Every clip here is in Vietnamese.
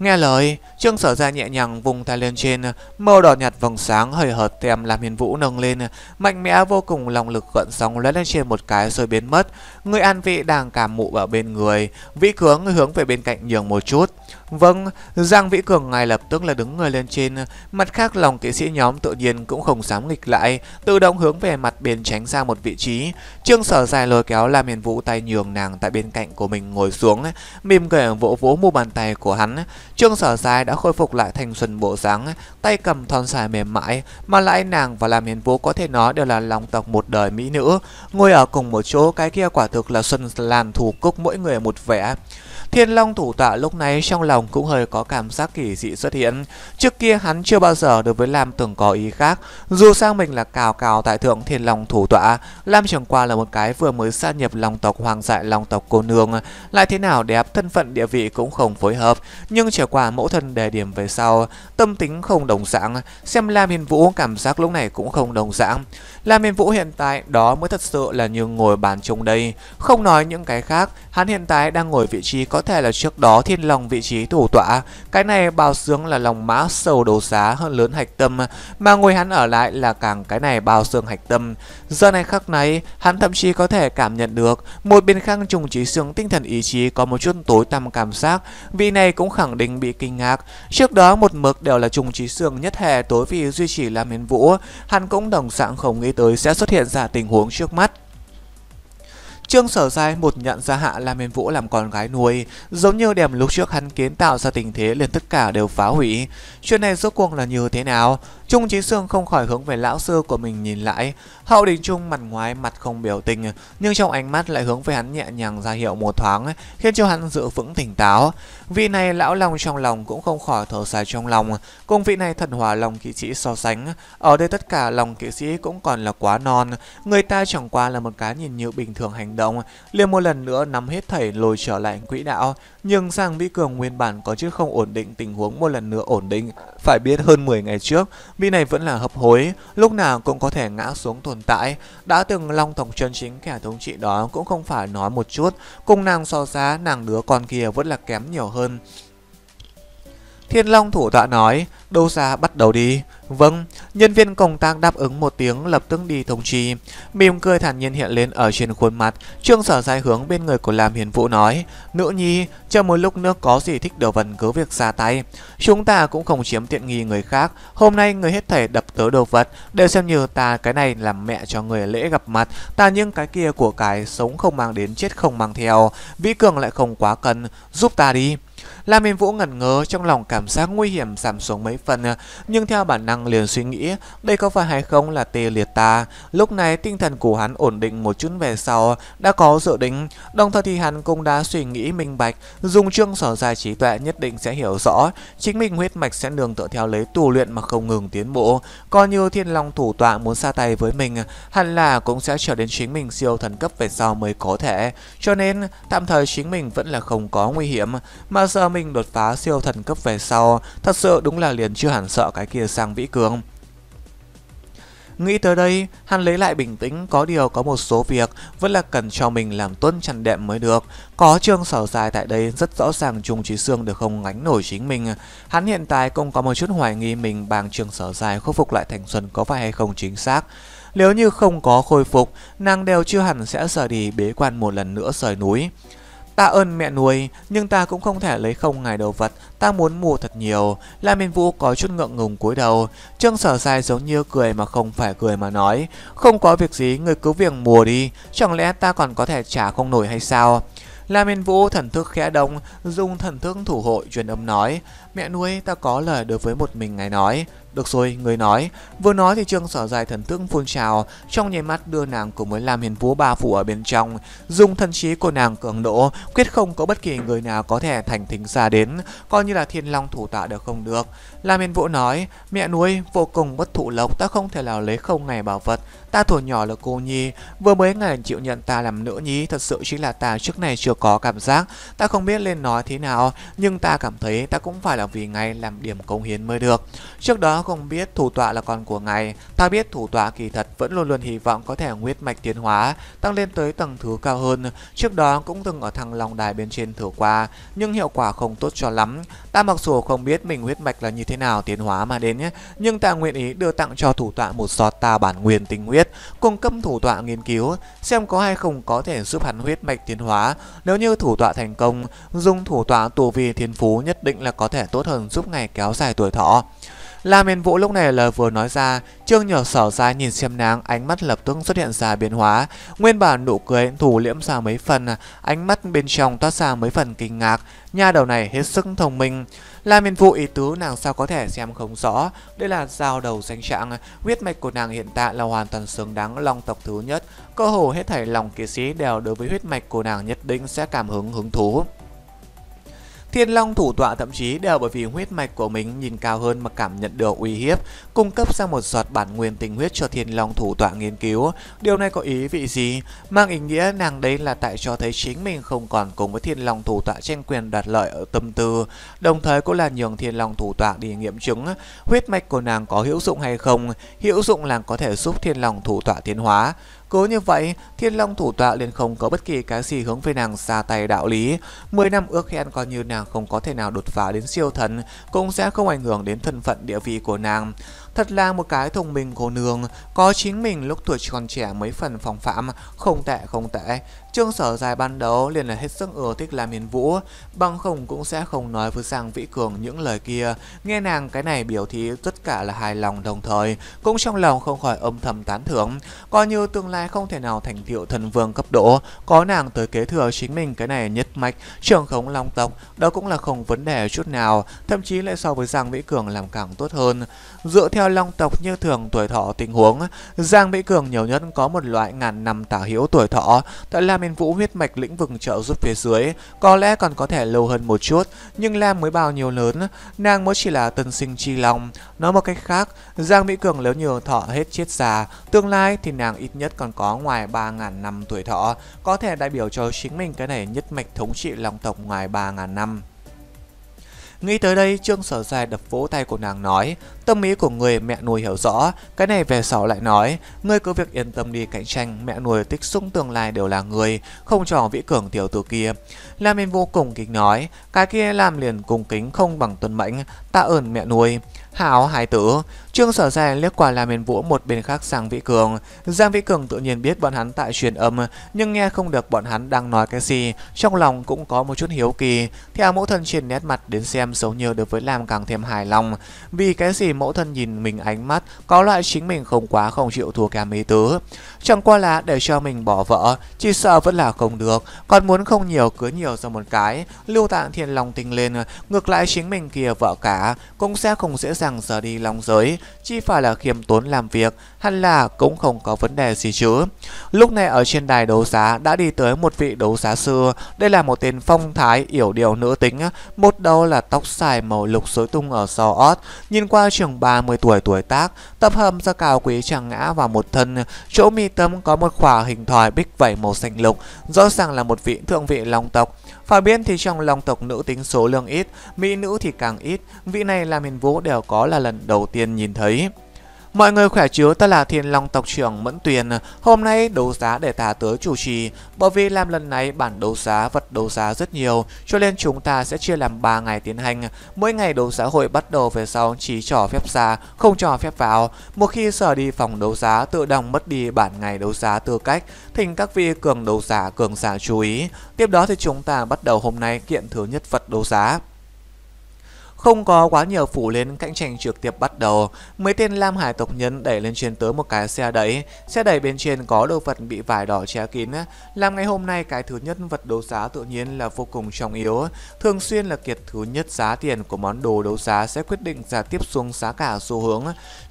Nghe lời, Trương Sở Gia nhẹ nhàng vùng tay lên trên, màu đỏ nhạt vầng sáng hơi hợt tèm làm Hiền Vũ nâng lên, mạnh mẽ vô cùng lòng lực gợn sóng lóe lên trên một cái rồi biến mất. Người An Vị đang cảm mụ ở bên người, Vĩ Cướng hướng về bên cạnh nhường một chút. Vâng, Giang Vĩ Cường ngay lập tức là đứng người lên trên, mặt khác lòng kỵ sĩ nhóm tự nhiên cũng không dám nghịch lại, tự động hướng về mặt biển tránh sang một vị trí. Trương Sở dài lôi kéo Lam Hiền Vũ tay nhường nàng tại bên cạnh của mình ngồi xuống, mỉm cười vỗ vỗ mu bàn tay của hắn. Trương Sở dài đã khôi phục lại thành xuân bộ dáng, tay cầm thon dài mềm mại, mà lại nàng và Lam Hiền Vũ có thể nói đều là lòng tộc một đời mỹ nữ, ngồi ở cùng một chỗ cái kia quả thực là xuân làn thủ cúc mỗi người một vẻ. Thiên Long thủ tọa lúc này trong lòng cũng hơi có cảm giác kỳ dị xuất hiện. Trước kia hắn chưa bao giờ đối với Lam từng có ý khác, dù sao mình là cào cào tại thượng Thiên Long thủ tọa, Lam Trường Qua là một cái vừa mới gia nhập Long tộc hoàng dại Long tộc cô nương, lại thế nào đẹp thân phận địa vị cũng không phối hợp, nhưng trải qua mẫu thân đề điểm về sau, tâm tính không đồng dạng, xem Lam Hiên Vũ cảm giác lúc này cũng không đồng dạng. Lam Hiên Vũ hiện tại đó mới thật sự là như ngồi bàn trông đây, không nói những cái khác, hắn hiện tại đang ngồi vị trí có có thể là trước đó thiên long vị trí thủ tọa, cái này bao xương là lòng mã sầu đồ xá hơn lớn hạch tâm, mà ngồi hắn ở lại là càng cái này bao xương hạch tâm. Giờ này khắc này, hắn thậm chí có thể cảm nhận được một bên khang trùng trí xương tinh thần ý chí có một chút tối tăm cảm giác, vị này cũng khẳng định bị kinh ngạc. Trước đó một mực đều là trùng trí xương nhất hệ tối vì duy trì làm hiến vũ, hắn cũng đồng dạng không nghĩ tới sẽ xuất hiện ra tình huống trước mắt. Trương Sở Giai một nhận ra Hạ Lam Miên Vũ làm con gái nuôi, giống như đèm lúc trước hắn kiến tạo ra tình thế liền tất cả đều phá hủy. Chuyện này rốt cuộc là như thế nào? Trung Chí Sương không khỏi hướng về lão sư của mình nhìn lại. Hậu Đình Trung mặt ngoái mặt không biểu tình, nhưng trong ánh mắt lại hướng về hắn nhẹ nhàng ra hiệu một thoáng, khiến cho hắn giữ vững tỉnh táo. Vị này lão lòng trong lòng cũng không khỏi thở dài trong lòng, cùng vị này thần hòa lòng kỵ sĩ so sánh. Ở đây tất cả lòng kỵ sĩ cũng còn là quá non, người ta chẳng qua là một cá nhìn như bình thường hành động, liền một lần nữa nắm hết thảy lùi trở lại quỹ đạo, nhưng sang Vĩ Cường nguyên bản có chiếc không ổn định tình huống một lần nữa ổn định. Phải biết hơn 10 ngày trước, Mỹ này vẫn là hấp hối, lúc nào cũng có thể ngã xuống tồn tại. Đã từng Long Tổng chân chính kẻ thống trị đó cũng không phải nói một chút, cùng nàng so giá nàng đứa con kia vẫn là kém nhiều hơn. Thiên Long thủ tọa nói, Đô ra bắt đầu đi. Vâng, nhân viên công tác đáp ứng một tiếng lập tức đi thông trì. Mỉm cười thản nhiên hiện lên ở trên khuôn mặt, trương sở dài hướng bên người của làm Hiền Vũ nói, nữ nhi, chờ một lúc nữa có gì thích đều vần cứ việc ra tay. Chúng ta cũng không chiếm tiện nghi người khác, hôm nay người hết thể đập tớ đồ vật, đều xem như ta cái này làm mẹ cho người lễ gặp mặt, ta những cái kia của cái sống không mang đến chết không mang theo, Vĩ Cường lại không quá cần, giúp ta đi. Lam Minh Vũ ngẩn ngớ trong lòng cảm giác nguy hiểm giảm xuống mấy phần ờ, Nhưng theo bản năng liền suy nghĩ Đây có phải hay không là tê liệt ta Lúc này tinh thần của hắn ổn định một chút về sau Đã có dự định Đồng thời thì hắn cũng đã suy nghĩ minh bạch Dùng chương sở dài trí tuệ nhất định sẽ hiểu rõ Chính mình huyết mạch sẽ đường tựa theo lấy tu luyện mà không ngừng tiến bộ Coi như thiên long thủ tọa muốn ra tay với mình Hẳn là cũng sẽ trở đến chính mình siêu thần cấp về sau mới có thể Cho nên tạm thời chính mình vẫn là không có nguy hiểm Mà giờ Minh đột phá siêu thần cấp về sau, thật sự đúng là liền chưa hẳn sợ cái kia sang vĩ cường. Nghĩ tới đây, hắn lấy lại bình tĩnh có điều có một số việc vẫn là cần cho mình làm tuân chăn đệm mới được. Có trương sở dài tại đây rất rõ ràng Trung Trí Sương được không gánh nổi chính mình. Hắn hiện tại cũng có một chút hoài nghi mình bằng trương sở dài khôi phục lại thành xuân có phải hay không chính xác. Nếu như không có khôi phục, nàng đều chưa hẳn sẽ sở đi bế quan một lần nữa rời núi. Ta ơn mẹ nuôi, nhưng ta cũng không thể lấy không ngài đồ vật, ta muốn mua thật nhiều. La Minh Vũ có chút ngượng ngùng cúi đầu, Trương Sở Sai giống như cười mà không phải cười mà nói, không có việc gì, người cứ việc mua đi, chẳng lẽ ta còn có thể trả không nổi hay sao? La Minh Vũ thần thức khẽ động, dùng thần thức thủ hộ truyền âm nói, mẹ nuôi ta có lời đối với một mình ngài nói, được rồi, người nói. Vừa nói thì Trương Sở Dài thần tướng phun trào, trong nháy mắt đưa nàng cùng với làm Hiền Vũ ba phủ ở bên trong, dùng thân trí của nàng cường độ, quyết không có bất kỳ người nào có thể thành thính ra đến, coi như là thiên long thủ tạ được không được. làm Hiền Vũ nói, mẹ nuôi, vô cùng bất thụ lộc, ta không thể nào lấy không ngày bảo vật, ta thuở nhỏ là cô nhi, vừa mới ngày chịu nhận ta làm nữ nhí thật sự chính là ta trước này chưa có cảm giác, ta không biết lên nói thế nào, nhưng ta cảm thấy ta cũng phải là vì ngày làm điểm công hiến mới được. Trước đó không biết thủ tọa là con của ngài. ta biết thủ tọa kỳ thật vẫn luôn luôn hy vọng có thể huyết mạch tiến hóa, tăng lên tới tầng thứ cao hơn. Trước đó cũng từng ở thằng lòng đài bên trên thử qua, nhưng hiệu quả không tốt cho lắm. Ta mặc dù không biết mình huyết mạch là như thế nào tiến hóa mà đến nhé, nhưng ta nguyện ý đưa tặng cho thủ tọa một giọt ta bản nguyên tinh huyết, cung cấp thủ tọa nghiên cứu, xem có hay không có thể giúp hắn huyết mạch tiến hóa. Nếu như thủ tọa thành công, dùng thủ tọa tù vi thiên phú nhất định là có thể tốt hơn giúp ngài kéo dài tuổi thọ. La Miên Vũ lúc này lời vừa nói ra, Trương nhỏ sở ra nhìn xem nàng, ánh mắt lập tức xuất hiện ra biến hóa. Nguyên bản nụ cười thủ liễm ra mấy phần, ánh mắt bên trong toát ra mấy phần kinh ngạc, nha đầu này hết sức thông minh. La Miên Vũ ý tứ nàng sao có thể xem không rõ, đây là giao đầu danh trạng, huyết mạch của nàng hiện tại là hoàn toàn xứng đáng long tộc thứ nhất, cơ hồ hết thảy lòng kỳ sĩ đều đối với huyết mạch của nàng nhất định sẽ cảm hứng hứng thú. Thiên Long thủ tọa thậm chí đều bởi vì huyết mạch của mình nhìn cao hơn mà cảm nhận được uy hiếp, cung cấp ra một giọt bản nguyên tinh huyết cho Thiên Long thủ tọa nghiên cứu. Điều này có ý vị gì? Mang ý nghĩa nàng đấy là tại cho thấy chính mình không còn cùng với Thiên Long thủ tọa tranh quyền đoạt lợi ở tâm tư, đồng thời cũng là nhường Thiên Long thủ tọa đi nghiệm chứng huyết mạch của nàng có hữu dụng hay không, hữu dụng là có thể giúp Thiên Long thủ tọa tiến hóa. Cứ như vậy, Thiên Long thủ tọa liền không có bất kỳ cái gì hướng về nàng xa tay đạo lý. 10 năm ước hẹn coi như nàng không có thể nào đột phá đến siêu thần, cũng sẽ không ảnh hưởng đến thân phận địa vị của nàng. Thật là một cái thông minh cô nương, có chính mình lúc tuổi còn trẻ mấy phần phòng phạm, không tệ không tệ, Trương Sở Dài ban đầu liền là hết sức ưa thích Lam Hiền Vũ, bằng không cũng sẽ không nói với Giang Vĩ Cường những lời kia. Nghe nàng cái này biểu thị tất cả là hài lòng đồng thời, cũng trong lòng không khỏi âm thầm tán thưởng. Coi như tương lai không thể nào thành tựu thần vương cấp độ, có nàng tới kế thừa chính mình cái này nhất mạch, trường khống long tộc, đó cũng là không vấn đề chút nào, thậm chí lại so với Giang Vĩ Cường làm càng tốt hơn. Dựa theo long tộc như thường tuổi thọ tình huống, Giang Vĩ Cường nhiều nhất có một loại ngàn năm tả hữu tuổi thọ, tại Lam Miên Vũ huyết mạch lĩnh vực trợ giúp phía dưới có lẽ còn có thể lâu hơn một chút, nhưng Lam mới bao nhiêu lớn, nàng mới chỉ là tân sinh chi lòng. Nói một cách khác, Giang Mỹ Cường nếu nhường thọ hết chết già, tương lai thì nàng ít nhất còn có ngoài 3.000 năm tuổi thọ, có thể đại biểu cho chính mình cái này nhất mạch thống trị lòng tộc ngoài 3.000 năm. Nghĩ tới đây, Trương Sở Dài đập vỗ tay của nàng nói, Tâm ý của người mẹ nuôi hiểu rõ, cái này về sau lại nói, ngươi cứ việc yên tâm đi cạnh tranh, mẹ nuôi tích xung tương lai đều là người, không cho vĩ cường tiểu tử kia. Lam Yên vô cùng kính nói, cái kia làm liền cùng kính không bằng tuân mệnh, ta ơn mẹ nuôi. Hảo hải tử, Trương Sở dài liếc qua làm yên Vũ một bên khác sang Vĩ Cường. Giang Vĩ Cường tự nhiên biết bọn hắn tại truyền âm, nhưng nghe không được bọn hắn đang nói cái gì, trong lòng cũng có một chút hiếu kỳ. Theo mẫu thân truyền nét mặt đến xem xấu như được với Lam càng thêm hài lòng, vì cái gì thì mẫu thân nhìn mình ánh mắt có loại chính mình không quá không chịu thua kém ý tứ Chẳng qua là để cho mình bỏ vợ, chỉ sợ vẫn là không được, còn muốn không nhiều cưới nhiều ra một cái, lưu tạng thiên lòng tinh lên, ngược lại chính mình kia vợ cả, cũng sẽ không dễ dàng giờ đi lòng giới, chỉ phải là khiêm tốn làm việc, hẳn là cũng không có vấn đề gì chứ. Lúc này ở trên đài đấu giá đã đi tới một vị đấu giá xưa, đây là một tên phong thái yểu điều nữ tính, một đầu là tóc xài màu lục rối tung ở sau ót, nhìn qua chừng 30 tuổi tuổi tác, tập hợp ra cao quý chẳng ngã vào một thân, chỗ mi tâm có một khỏa hình thòi bích vẩy màu xanh lục, rõ ràng là một vị thượng vị long tộc. phải biết thì trong long tộc nữ tính số lượng ít, mỹ nữ thì càng ít, vị này làm hiền vũ đều có là lần đầu tiên nhìn thấy. Mọi người khỏe chứ, ta là Thiên Long tộc trưởng Mẫn Tuyền. Hôm nay đấu giá để ta tới chủ trì, bởi vì làm lần này bản đấu giá vật đấu giá rất nhiều, cho nên chúng ta sẽ chia làm 3 ngày tiến hành. Mỗi ngày đấu giá hội bắt đầu về sau chỉ trò phép ra, không trò phép vào. Một khi sở đi phòng đấu giá tự động mất đi bản ngày đấu giá tư cách, thỉnh các vị cường đấu giả cường giả chú ý. Tiếp đó thì chúng ta bắt đầu hôm nay kiện thứ nhất vật đấu giá. Không có quá nhiều phủ lên cạnh tranh trực tiếp bắt đầu, mấy tên Lam Hải tộc nhân đẩy lên trên tới một cái xe đấy, Xe đẩy bên trên có đồ vật bị vải đỏ che kín. Làm ngày hôm nay cái thứ nhất vật đấu giá tự nhiên là vô cùng trọng yếu. Thường xuyên là kiệt thứ nhất giá tiền của món đồ đấu giá sẽ quyết định giá tiếp xuống giá cả xu hướng.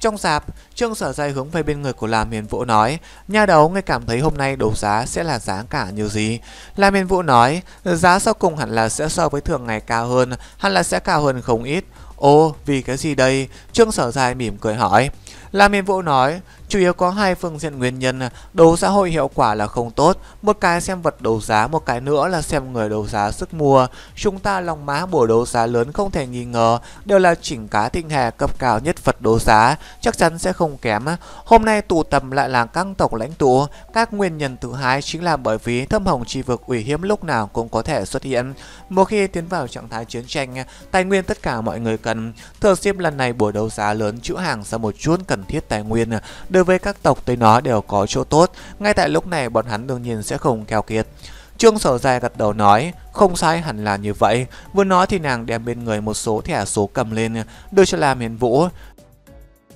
Trong sạp, Trương Sở Dây hướng về bên người của Lam Hiền Vũ nói, nhà đấu ngươi cảm thấy hôm nay đấu giá sẽ là giá cả như gì? Lam Hiền Vũ nói, giá sau cùng hẳn là sẽ so với thường ngày cao hơn, hẳn là sẽ cao hơn không ít. Ô, vì cái gì đây? Trương Sở Dài mỉm cười hỏi. Lam Hiền Vũ nói, Chủ yếu có hai phương diện nguyên nhân, à, đấu xã hội hiệu quả là không tốt, một cái xem vật đấu giá, một cái nữa là xem người đấu giá sức mua. Chúng ta lòng má buổi đấu giá lớn không thể nghi ngờ, đều là chỉnh cá tinh hè cấp cao nhất vật đấu giá, chắc chắn sẽ không kém. À. Hôm nay tụ tập lại là các tộc lãnh tụ, các nguyên nhân thứ hai chính là bởi vì thâm hồng chi vực ủy hiếm lúc nào cũng có thể xuất hiện. Một khi tiến vào trạng thái chiến tranh, à, tài nguyên tất cả mọi người cần. Thờ ship lần này buổi đấu giá lớn chữ hàng ra một chút cần thiết tài nguyên, đối với các tộc tới nó đều có chỗ tốt, ngay tại lúc này bọn hắn đương nhiên sẽ không keo kiệt. Trương Sở Dài gật đầu nói, không sai hẳn là như vậy. Vừa nói thì nàng đem bên người một số thẻ số cầm lên, đưa cho làm Hiền Vũ.